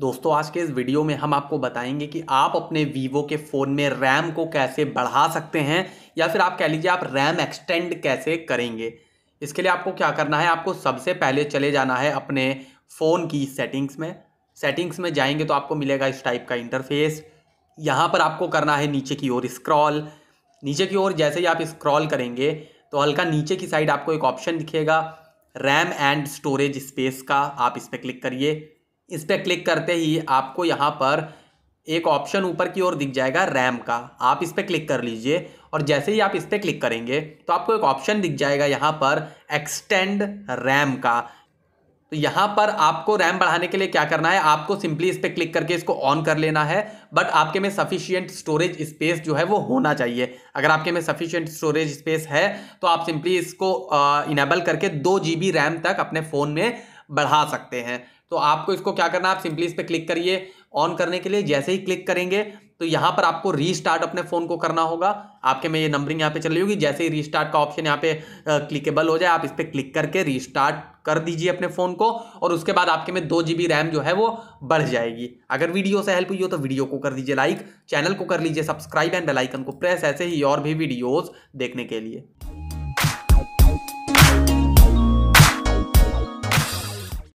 दोस्तों आज के इस वीडियो में हम आपको बताएंगे कि आप अपने वीवो के फ़ोन में रैम को कैसे बढ़ा सकते हैं या फिर आप कह लीजिए आप रैम एक्सटेंड कैसे करेंगे इसके लिए आपको क्या करना है आपको सबसे पहले चले जाना है अपने फ़ोन की सेटिंग्स में सेटिंग्स में जाएंगे तो आपको मिलेगा इस टाइप का इंटरफेस यहाँ पर आपको करना है नीचे की ओर स्क्रॉल नीचे की ओर जैसे ही आप स्क्रॉल करेंगे तो हल्का नीचे की साइड आपको एक ऑप्शन दिखेगा रैम एंड स्टोरेज स्पेस का आप इस पर क्लिक करिए इस पर क्लिक करते ही आपको यहाँ पर एक ऑप्शन ऊपर की ओर दिख जाएगा रैम का आप इस पर क्लिक कर लीजिए और जैसे ही आप इस पर क्लिक करेंगे तो आपको एक ऑप्शन दिख जाएगा यहाँ पर एक्सटेंड रैम का तो यहाँ पर आपको रैम बढ़ाने के लिए क्या करना है आपको सिंपली इस पर क्लिक करके इसको ऑन कर लेना है बट आपके में सफिशियंट स्टोरेज स्पेस जो है वो होना चाहिए अगर आपके में सफिशियंट स्टोरेज स्पेस है तो आप सिंपली इसको इनेबल करके दो जी रैम तक अपने फ़ोन में बढ़ा सकते हैं तो आपको इसको क्या करना है आप सिंपली इस पर क्लिक करिए ऑन करने के लिए जैसे ही क्लिक करेंगे तो यहाँ पर आपको रीस्टार्ट अपने फ़ोन को करना होगा आपके में ये नंबरिंग यहाँ पे चल रही होगी जैसे ही रीस्टार्ट का ऑप्शन यहाँ पे क्लिकेबल हो जाए आप इस पर क्लिक करके रीस्टार्ट कर दीजिए अपने फ़ोन को और उसके बाद आपके में दो जी रैम जो है वो बढ़ जाएगी अगर वीडियो से हेल्प हुई हो तो वीडियो को कर दीजिए लाइक चैनल को कर लीजिए सब्सक्राइब एंड बेलाइकन को प्रेस ऐसे ही और भी वीडियोज़ देखने के लिए